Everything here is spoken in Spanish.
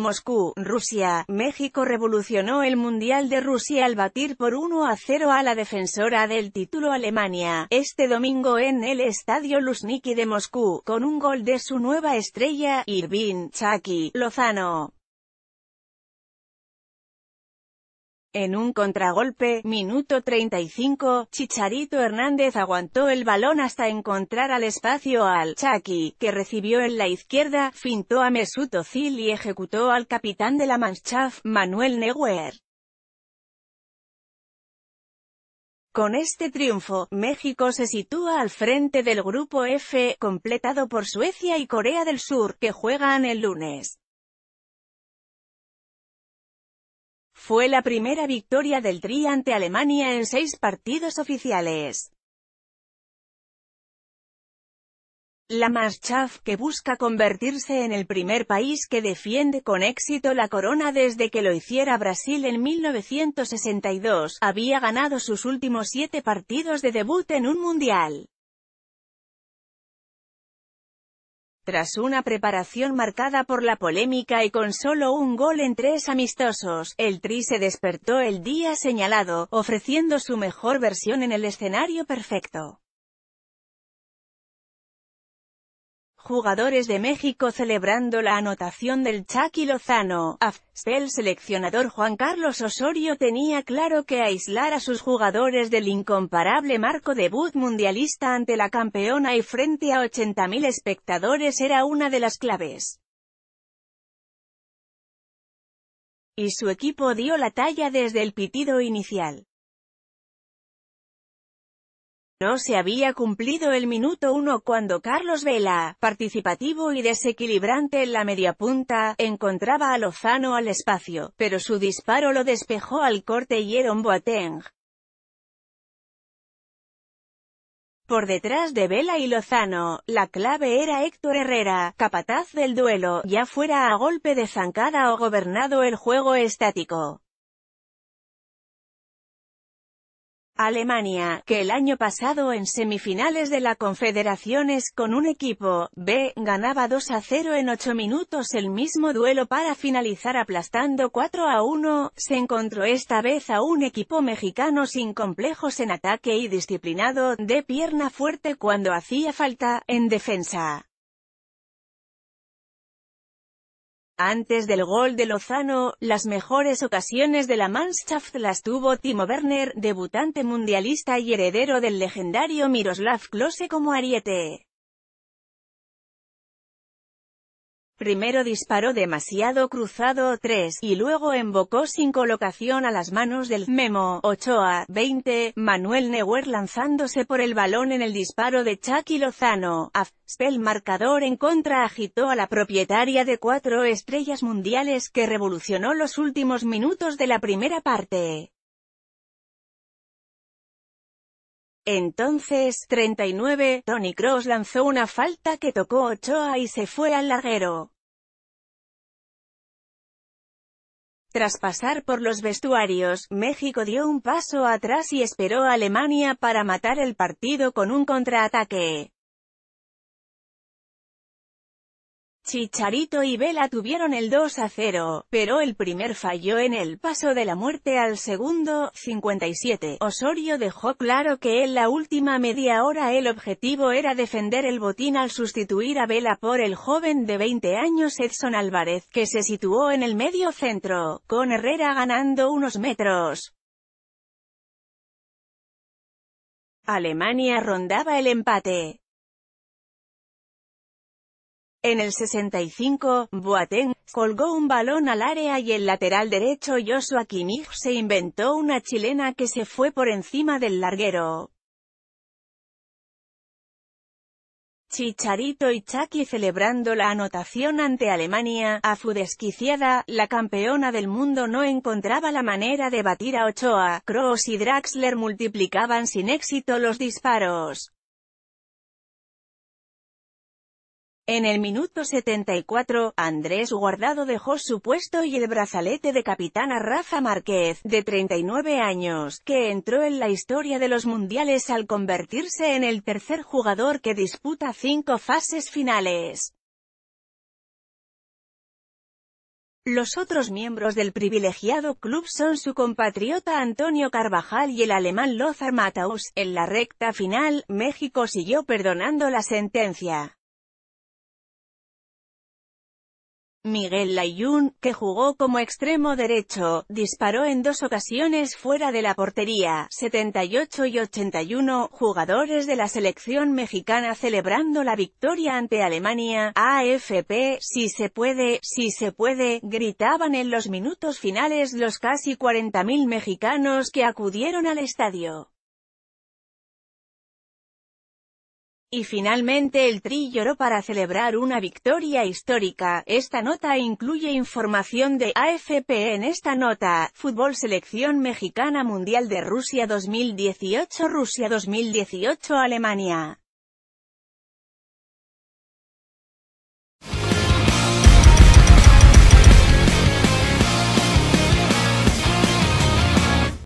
Moscú, Rusia, México revolucionó el Mundial de Rusia al batir por 1 a 0 a la defensora del título Alemania, este domingo en el Estadio Luzhniki de Moscú, con un gol de su nueva estrella, Irvin Chaki Lozano. En un contragolpe, minuto 35, Chicharito Hernández aguantó el balón hasta encontrar al espacio al Chaki, que recibió en la izquierda, fintó a Mesut Özil y ejecutó al capitán de la Mannschaft, Manuel Neuer. Con este triunfo, México se sitúa al frente del Grupo F, completado por Suecia y Corea del Sur, que juegan el lunes. Fue la primera victoria del Tri ante Alemania en seis partidos oficiales. La marcha que busca convertirse en el primer país que defiende con éxito la corona desde que lo hiciera Brasil en 1962, había ganado sus últimos siete partidos de debut en un mundial. tras una preparación marcada por la polémica y con solo un gol en tres amistosos, el Tri se despertó el día señalado, ofreciendo su mejor versión en el escenario perfecto. Jugadores de México celebrando la anotación del Chucky Lozano. El seleccionador Juan Carlos Osorio tenía claro que aislar a sus jugadores del incomparable marco debut mundialista ante la campeona y frente a 80.000 espectadores era una de las claves. Y su equipo dio la talla desde el pitido inicial. No se había cumplido el minuto uno cuando Carlos Vela, participativo y desequilibrante en la mediapunta, encontraba a Lozano al espacio, pero su disparo lo despejó al corte Hieron Boateng. Por detrás de Vela y Lozano, la clave era Héctor Herrera, capataz del duelo, ya fuera a golpe de zancada o gobernado el juego estático. Alemania, que el año pasado en semifinales de la Confederaciones con un equipo B, ganaba 2 a 0 en 8 minutos el mismo duelo para finalizar aplastando 4 a 1, se encontró esta vez a un equipo mexicano sin complejos en ataque y disciplinado, de pierna fuerte cuando hacía falta, en defensa. Antes del gol de Lozano, las mejores ocasiones de la Mannschaft las tuvo Timo Werner, debutante mundialista y heredero del legendario Miroslav Klose como ariete. Primero disparó demasiado cruzado 3 y luego embocó sin colocación a las manos del Memo Ochoa 20 Manuel Neuer lanzándose por el balón en el disparo de Chucky Lozano. el marcador en contra agitó a la propietaria de cuatro estrellas mundiales que revolucionó los últimos minutos de la primera parte. Entonces, 39, Tony Cross lanzó una falta que tocó Ochoa y se fue al larguero. Tras pasar por los vestuarios, México dio un paso atrás y esperó a Alemania para matar el partido con un contraataque. Chicharito y Vela tuvieron el 2 a 0, pero el primer falló en el paso de la muerte al segundo, 57. Osorio dejó claro que en la última media hora el objetivo era defender el botín al sustituir a Vela por el joven de 20 años Edson Álvarez, que se situó en el medio centro, con Herrera ganando unos metros. Alemania rondaba el empate. En el 65, Boateng, colgó un balón al área y el lateral derecho Joshua Kimmich se inventó una chilena que se fue por encima del larguero. Chicharito y Chucky celebrando la anotación ante Alemania, a desquiciada, la campeona del mundo no encontraba la manera de batir a Ochoa, Kroos y Draxler multiplicaban sin éxito los disparos. En el minuto 74, Andrés Guardado dejó su puesto y el brazalete de capitán a Rafa Márquez, de 39 años, que entró en la historia de los mundiales al convertirse en el tercer jugador que disputa cinco fases finales. Los otros miembros del privilegiado club son su compatriota Antonio Carvajal y el alemán Lothar Matthaus. En la recta final, México siguió perdonando la sentencia. Miguel Layún, que jugó como extremo derecho, disparó en dos ocasiones fuera de la portería, 78 y 81, jugadores de la selección mexicana celebrando la victoria ante Alemania, AFP, si se puede, si se puede, gritaban en los minutos finales los casi 40.000 mexicanos que acudieron al estadio. Y finalmente el Tri lloró para celebrar una victoria histórica. Esta nota incluye información de AFP en esta nota, Fútbol Selección Mexicana Mundial de Rusia 2018 Rusia 2018 Alemania.